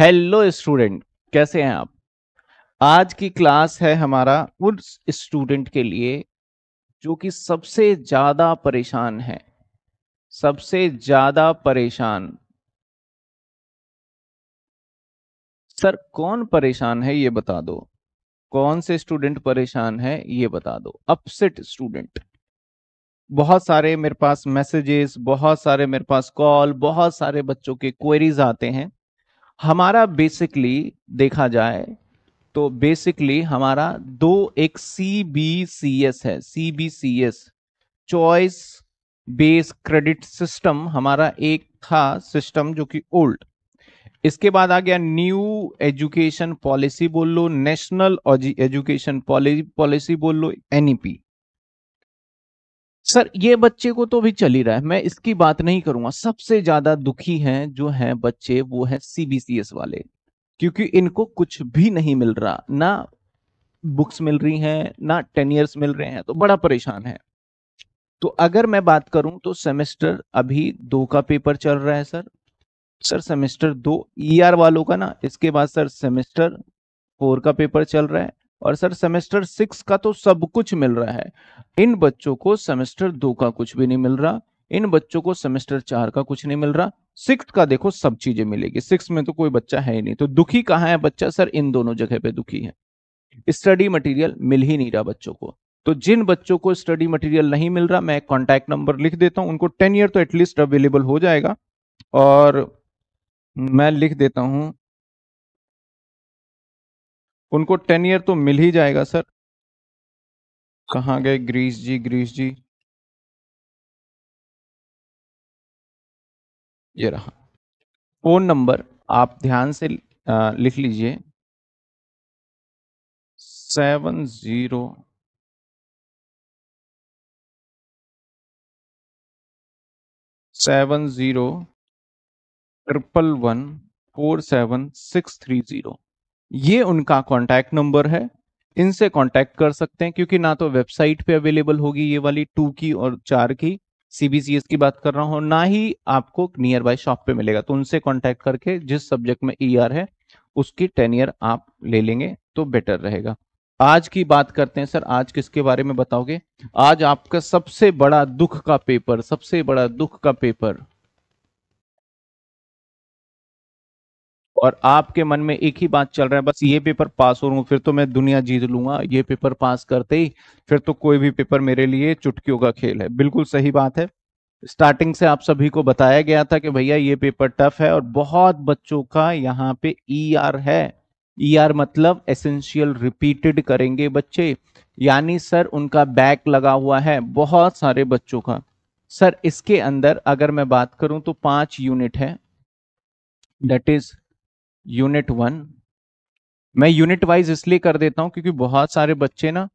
hello student कैसे हैं आप आज की क्लास है हमारा उन स्टूडेंट के लिए जो कि सबसे ज़्यादा परेशान है सबसे ज़्यादा परेशान सर कौन परेशान है ये बता दो कौन से स्टूडेंट परेशान है ये बता दो अपसेट स्टूडेंट बहुत सारे मेरे पास मैसेजेस बहुत सारे मेरे पास कॉल बहुत सारे बच्चों के क्वेरीज आते हैं हमारा बेसिकली देखा जाए तो बेसिकली हमारा दो एक सी बी सी एस है C B C S choice base credit system हमारा एक था सिस्टम जो कि ओल्ड इसके बाद आ गया न्यू एजुकेशन पॉलिसी बोल लो नेशनल एजुकेशन पॉलिसी बोल लो एनईपी सर ये बच्चे को तो अभी चल ही रहा है मैं इसकी बात नहीं करूंगा सबसे ज्यादा दुखी हैं जो हैं बच्चे वो हैं सीबीसीएस वाले क्योंकि इनको कुछ भी नहीं मिल रहा ना बुक्स मिल रही हैं ना टेन ईयर्स मिल रहे हैं तो बड़ा परेशान है तो अगर मैं बात करूं तो सेमेस्टर अभी दो का पेपर चल रहा है सर सर सेमेस्टर दो ईआर वालों का ना इसके बाद सर सेमेस्टर फोर का पेपर चल रहा है और सर सेमेस्टर सिक्स का तो सब कुछ मिल रहा है इन बच्चों को सेमेस्टर दो का कुछ भी नहीं मिल रहा इन बच्चों को सेमेस्टर चार का कुछ नहीं मिल रहा सिक्स का देखो सब चीजें मिलेगी सिक्स में तो कोई बच्चा है ही नहीं तो दुखी कहाँ है बच्चा सर इन दोनों जगह पे दुखी है स्टडी मटेरियल मिल ही नहीं रहा बच्चों को तो जिन बच्चों को स्टडी मटेरियल नहीं मिल रहा मैं कॉन्टैक्ट नंबर लिख देता हूँ उनको टेन ईयर तो एटलीस्ट अवेलेबल हो जाएगा और मैं लिख देता हूँ उनको टेन ईयर तो मिल ही जाएगा सर कहाँ गए ग्रीस जी ग्रीस जी ये रहा फोन नंबर आप ध्यान से लिख लीजिए seven zero seven zero triple one four seven six three zero ये उनका कॉन्टैक्ट नंबर है इनसे कॉन्टैक्ट कर सकते हैं क्योंकि ना तो वेबसाइट पे अवेलेबल होगी ये वाली टू की और चार की सीबीसीएस की बात कर रहा हूं ना ही आपको नियर बाय शॉप पे मिलेगा तो उनसे कॉन्टैक्ट करके जिस सब्जेक्ट में ई e ER है उसकी टेन ईयर आप ले लेंगे तो बेटर रहेगा आज की बात करते हैं सर आज किसके बारे में बताओगे आज आपका सबसे बड़ा दुख का पेपर सबसे बड़ा दुख का पेपर और आपके मन में एक ही बात चल रहा है बस ये पेपर पास हो रू फिर तो मैं दुनिया जीत लूंगा ये पेपर पास करते ही फिर तो कोई भी पेपर मेरे लिए चुटकियों का खेल है बिल्कुल सही बात है स्टार्टिंग से आप सभी को बताया गया था कि भैया ये पेपर टफ है और बहुत बच्चों का यहाँ पे ई e ER है ई e ER मतलब एसेंशियल रिपीटेड करेंगे बच्चे यानी सर उनका बैक लगा हुआ है बहुत सारे बच्चों का सर इसके अंदर अगर मैं बात करूं तो पांच यूनिट है दट इज यूनिट वन मैं यूनिट वाइज इसलिए कर देता हूं क्योंकि बहुत सारे बच्चे ना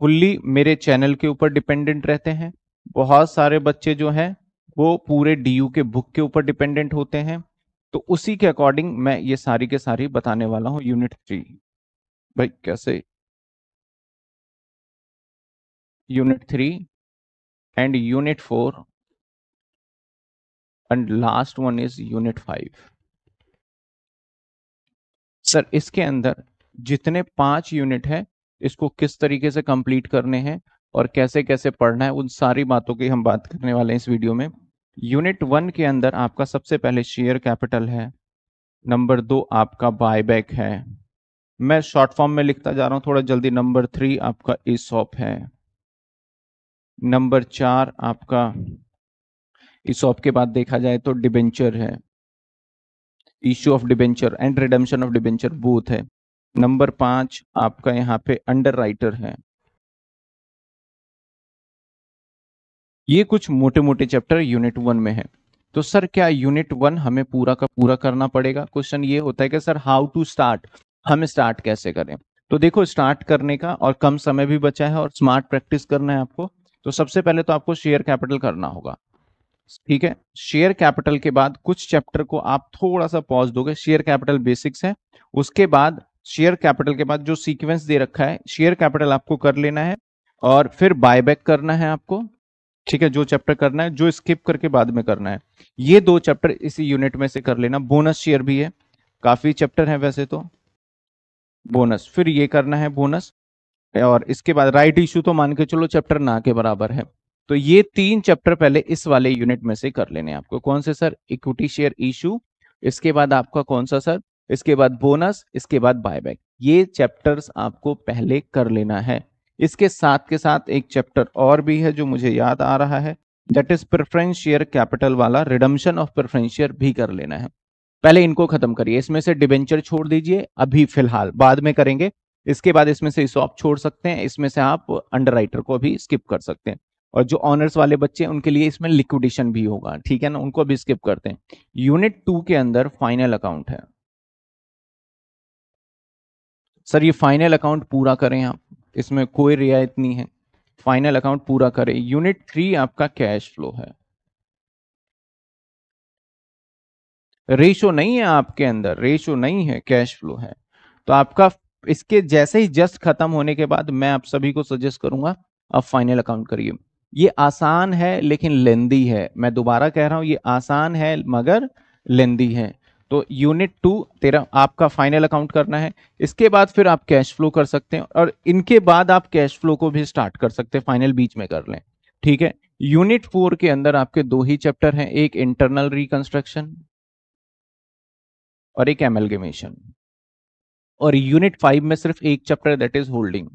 फुल्ली मेरे चैनल के ऊपर डिपेंडेंट रहते हैं बहुत सारे बच्चे जो हैं वो पूरे डी के बुक के ऊपर डिपेंडेंट होते हैं तो उसी के अकॉर्डिंग मैं ये सारी के सारी बताने वाला हूँ यूनिट थ्री भाई कैसे unit three and unit four and last one is unit five sir इसके अंदर जितने पांच यूनिट है इसको किस तरीके से कंप्लीट करने हैं और कैसे कैसे पढ़ना है उन सारी बातों की हम बात करने वाले हैं इस वीडियो में यूनिट वन के अंदर आपका सबसे पहले शेयर कैपिटल है नंबर दो आपका बायबैक है मैं शॉर्ट फॉर्म में लिखता जा रहा हूं थोड़ा जल्दी नंबर थ्री आपका सॉप है नंबर चार आपका ऑप के बाद देखा जाए तो डिबेंचर है issue of debenture and redemption of debenture बूथ है नंबर पांच आपका यहाँ पे अंडर राइटर है ये कुछ मोटे मोटे चैप्टर यूनिट वन में है तो सर क्या यूनिट वन हमें पूरा का पूरा करना पड़ेगा क्वेश्चन ये होता है कि सर हाउ टू स्टार्ट हम स्टार्ट कैसे करें तो देखो स्टार्ट करने का और कम समय भी बचा है और स्मार्ट प्रैक्टिस करना है आपको तो सबसे पहले तो आपको शेयर कैपिटल करना होगा ठीक है शेयर कैपिटल के बाद कुछ चैप्टर को आप थोड़ा सा पॉज दोगे शेयर कैपिटल बेसिक्स है उसके बाद शेयर कैपिटल के बाद जो सीक्वेंस दे रखा है शेयर कैपिटल आपको कर लेना है और फिर बायबैक करना है आपको ठीक है जो चैप्टर करना है जो स्किप करके बाद में करना है ये दो चैप्टर इसी यूनिट में से कर लेना बोनस शेयर भी है काफी चैप्टर है वैसे तो बोनस फिर ये करना है बोनस और इसके बाद राइट इश्यू तो मान के चलो चैप्टर ना के बराबर है तो ये तीन चैप्टर पहले इस वाले यूनिट में से कर लेने आपको कौन से सर इक्विटी शेयर इशू इसके बाद आपका कौन सा सर इसके बाद बोनस इसके बाद बायबैक ये चैप्टर्स आपको पहले कर लेना है इसके साथ के साथ एक चैप्टर और भी है जो मुझे याद आ रहा है that is preference share capital वाला रिडम्शन ऑफ प्रेफरेंस शेयर भी कर लेना है पहले इनको खत्म करिए इसमें से डिबेंचर छोड़ दीजिए अभी फिलहाल बाद में करेंगे इसके बाद इसमें से इस छोड़ सकते हैं इसमें से आप अंडर को भी स्किप कर सकते हैं और जो ऑनर्स वाले बच्चे हैं उनके लिए इसमें लिक्विडेशन भी होगा ठीक है ना उनको अभी स्किप करते हैं यूनिट टू के अंदर फाइनल अकाउंट है सर ये फाइनल अकाउंट पूरा करें आप इसमें कोई रियायत नहीं है फाइनल अकाउंट पूरा करें यूनिट थ्री आपका कैश फ्लो है रेशो नहीं है आपके अंदर रेशो नहीं है कैश फ्लो है तो आपका इसके जैसे ही जस्ट खत्म होने के बाद मैं आप सभी को सजेस्ट करूंगा आप फाइनल अकाउंट करिए ये आसान है लेकिन लेंदी है मैं दोबारा कह रहा हूँ ये आसान है मगर लेंदी है तो यूनिट टू तेरा आपका फाइनल अकाउंट करना है इसके बाद फिर आप कैश फ्लो कर सकते हैं और इनके बाद आप कैश फ्लो को भी स्टार्ट कर सकते हैं फाइनल बीच में कर लें ठीक है यूनिट फोर के अंदर आपके दो ही चैप्टर हैं एक इंटरनल रिकंस्ट्रक्शन और एक एमएलगेमेशन और यूनिट फाइव में सिर्फ एक chapter that is holding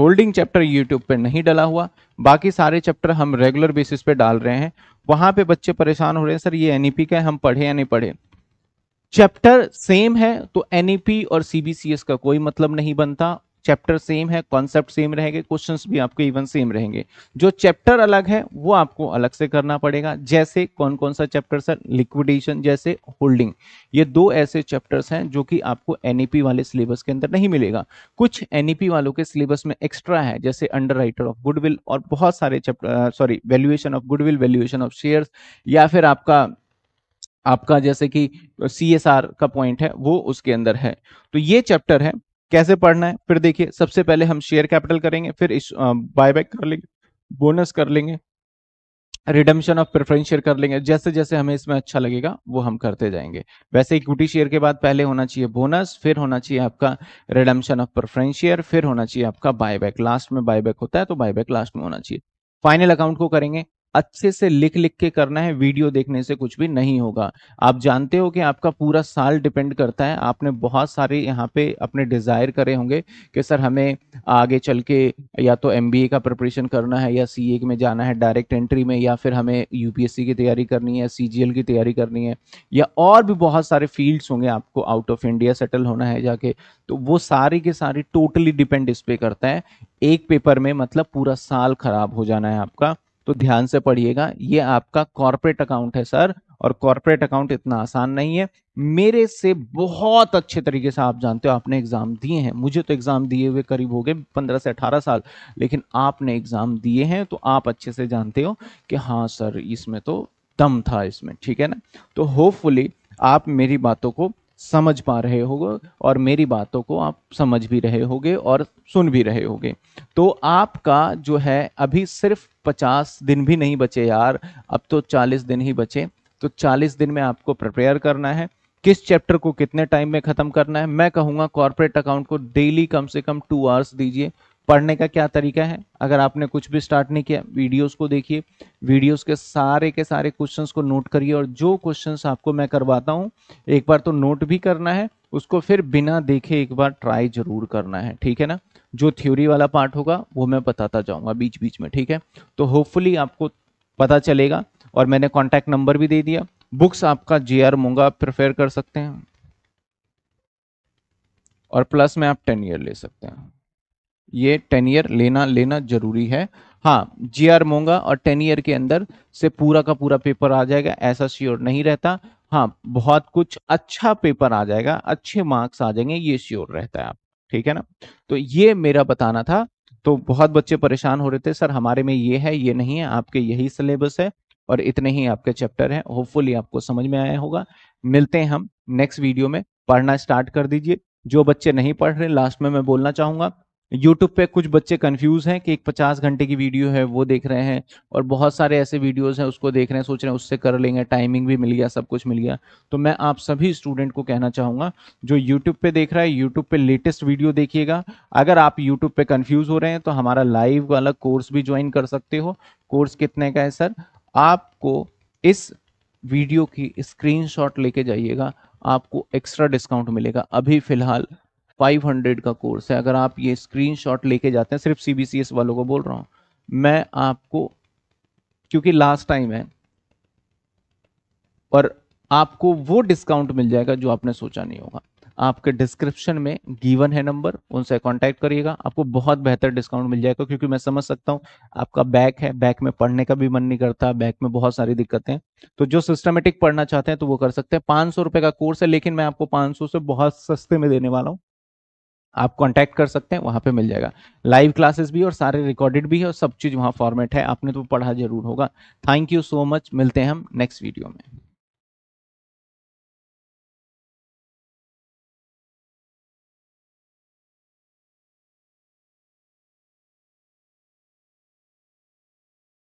holding chapter YouTube पे नहीं डला हुआ बाकी सारे चैप्टर हम रेगुलर बेसिस पे डाल रहे हैं वहां पे बच्चे परेशान हो रहे हैं सर ये एनईपी e का है हम पढ़े या नहीं पढ़े चैप्टर सेम है तो एनईपी e और सीबीसीएस का कोई मतलब नहीं बनता चैप्टर सेम है कॉन्सेप्ट सेम रहेंगे क्वेश्चन भी आपके इवन सेम रहेंगे जो चैप्टर अलग है वो आपको अलग से करना पड़ेगा जैसे कौन कौन सा चैप्टर सर लिक्विडेशन जैसे होल्डिंग ये दो ऐसे चैप्टर्स हैं जो कि आपको एनईपी e वाले सिलेबस के अंदर नहीं मिलेगा कुछ एनईपी e वालों के सिलेबस में एक्स्ट्रा है जैसे अंडर ऑफ गुडविल और बहुत सारे chapter sorry valuation of goodwill valuation of share या फिर आपका आपका जैसे कि सी का पॉइंट है वो उसके अंदर है तो ये चैप्टर है कैसे पढ़ना है फिर देखिए सबसे पहले हम शेयर कैपिटल करेंगे फिर बायबैक कर लेंगे बोनस कर लेंगे रिडम्शन ऑफ प्रेफरेंस शेयर कर लेंगे जैसे जैसे हमें इसमें अच्छा लगेगा वो हम करते जाएंगे वैसे इक्विटी शेयर के बाद पहले होना चाहिए बोनस फिर होना चाहिए आपका रिडम्शन ऑफ प्रेफरेंस शेयर फिर होना चाहिए आपका बायबैक लास्ट में बायबैक होता है तो बायबैक लास्ट में होना चाहिए फाइनल अकाउंट को करेंगे अच्छे से लिख लिख के करना है वीडियो देखने से कुछ भी नहीं होगा आप जानते हो कि आपका पूरा साल डिपेंड करता है आपने बहुत सारे यहाँ पे अपने डिज़ायर करे होंगे कि सर हमें आगे चल के या तो एम का प्रिपरेशन करना है या सी में जाना है डायरेक्ट एंट्री में या फिर हमें यू की तैयारी करनी है सी की तैयारी करनी है या और भी बहुत सारे फील्ड्स होंगे आपको आउट ऑफ इंडिया सेटल होना है जाके तो वो सारी के सारी टोटली डिपेंड इस पर करता है एक पेपर में मतलब पूरा साल ख़राब हो जाना है आपका तो ध्यान से पढ़िएगा ये आपका कॉर्पोरेट अकाउंट है सर और कॉर्पोरेट अकाउंट इतना आसान नहीं है मेरे से बहुत अच्छे तरीके से आप जानते हो आपने एग्जाम दिए हैं मुझे तो एग्जाम दिए हुए करीब हो गए पंद्रह से अठारह साल लेकिन आपने एग्जाम दिए हैं तो आप अच्छे से जानते हो कि हाँ सर इसमें तो दम था इसमें ठीक है ना तो होपफुली आप मेरी बातों को समझ पा रहे होगे और मेरी बातों को आप समझ भी रहे होगे और सुन भी रहे होगे तो आपका जो है अभी सिर्फ पचास दिन भी नहीं बचे यार अब तो चालीस दिन ही बचे तो चालीस दिन में आपको प्रिपेयर करना है किस चैप्टर को कितने टाइम में ख़त्म करना है मैं कहूँगा कॉरपोरेट अकाउंट को डेली कम से कम टू आवर्स दीजिए पढ़ने का क्या तरीका है अगर आपने कुछ भी स्टार्ट नहीं किया वीडियोस को देखिए वीडियोस के सारे के सारे क्वेश्चंस को नोट करिए और जो क्वेश्चंस आपको मैं करवाता हूँ एक बार तो नोट भी करना है उसको फिर बिना देखे एक बार ट्राई जरूर करना है ठीक है ना जो थ्योरी वाला पार्ट होगा वो मैं बताता जाऊँगा बीच बीच में ठीक है तो होपफुली आपको पता चलेगा और मैंने कॉन्टैक्ट नंबर भी दे दिया बुक्स आपका जे आर मूंगा आप प्रेफर कर सकते हैं और प्लस में आप टेन ईयर ले सकते हैं ये टेन ईयर लेना लेना जरूरी है हाँ जी आर मोंगा और टेन ईयर के अंदर से पूरा का पूरा पेपर आ जाएगा ऐसा श्योर नहीं रहता हाँ बहुत कुछ अच्छा पेपर आ जाएगा अच्छे मार्क्स आ जाएंगे ये श्योर रहता है आप ठीक है ना तो ये मेरा बताना था तो बहुत बच्चे परेशान हो रहे थे सर हमारे में ये है ये नहीं है आपके यही सिलेबस है और इतने ही आपके चैप्टर हैं होपफुली आपको समझ में आया होगा मिलते हैं हम नेक्स्ट वीडियो में पढ़ना स्टार्ट कर दीजिए जो बच्चे नहीं पढ़ रहे लास्ट में मैं बोलना चाहूंगा यूट्यूब पे कुछ बच्चे कंफ्यूज हैं कि एक पचास घंटे की वीडियो है वो देख रहे हैं और बहुत सारे ऐसे वीडियोस हैं उसको देख रहे हैं सोच रहे हैं उससे कर लेंगे टाइमिंग भी मिल गया सब कुछ मिल गया तो मैं आप सभी स्टूडेंट को कहना चाहूँगा जो यूट्यूब पे देख रहा है यूट्यूब पे लेटेस्ट वीडियो देखिएगा अगर आप यूट्यूब पे कन्फ्यूज हो रहे हैं तो हमारा लाइव वाला कोर्स भी ज्वाइन कर सकते हो कोर्स कितने का है सर आपको इस वीडियो की स्क्रीन लेके जाइएगा आपको एक्स्ट्रा डिस्काउंट मिलेगा अभी फिलहाल 500 का कोर्स है अगर आप ये स्क्रीनशॉट लेके जाते हैं सिर्फ सी वालों को बोल रहा हूँ मैं आपको क्योंकि लास्ट टाइम है और आपको वो डिस्काउंट मिल जाएगा जो आपने सोचा नहीं होगा आपके डिस्क्रिप्शन में गिवन है नंबर उनसे कांटेक्ट करिएगा आपको बहुत बेहतर डिस्काउंट मिल जाएगा क्योंकि मैं समझ सकता हूं आपका बैक है बैक में पढ़ने का भी मन नहीं करता बैक में बहुत सारी दिक्कतें तो जो सिस्टमेटिक पढ़ना चाहते हैं तो वो कर सकते हैं पाँच सौ रुपए का कोर्स है लेकिन मैं आपको पाँच सौ से बहुत सस्ते में देने वाला हूँ आप कांटेक्ट कर सकते हैं वहाँ पे मिल जाएगा लाइव क्लासेस भी और सारे रिकॉर्डेड भी है और सब चीज़ वहाँ फॉर्मेट है आपने तो पढ़ा जरूर होगा थैंक यू सो मच मिलते हैं हम नेक्स्ट वीडियो में